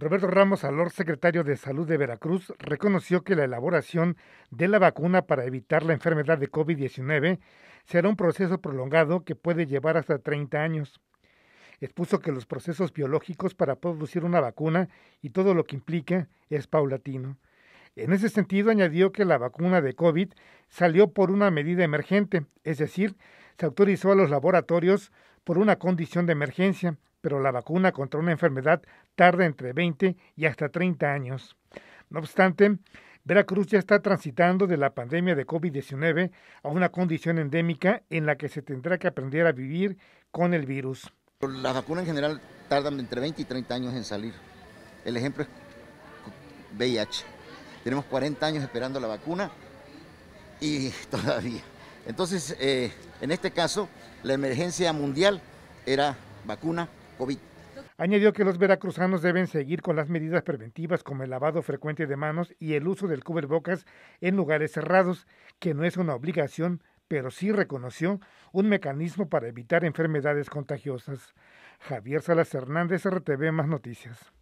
Roberto Ramos Alor, secretario de Salud de Veracruz, reconoció que la elaboración de la vacuna para evitar la enfermedad de COVID-19 será un proceso prolongado que puede llevar hasta 30 años. Expuso que los procesos biológicos para producir una vacuna y todo lo que implica es paulatino. En ese sentido, añadió que la vacuna de COVID salió por una medida emergente, es decir, se autorizó a los laboratorios por una condición de emergencia, pero la vacuna contra una enfermedad tarda entre 20 y hasta 30 años. No obstante, Veracruz ya está transitando de la pandemia de COVID-19 a una condición endémica en la que se tendrá que aprender a vivir con el virus. La vacuna en general tardan entre 20 y 30 años en salir. El ejemplo es VIH. Tenemos 40 años esperando la vacuna y todavía. Entonces, eh, en este caso, la emergencia mundial era vacuna COVID. Añadió que los veracruzanos deben seguir con las medidas preventivas como el lavado frecuente de manos y el uso del cubrebocas en lugares cerrados, que no es una obligación, pero sí reconoció un mecanismo para evitar enfermedades contagiosas. Javier Salas Hernández, RTV Más Noticias.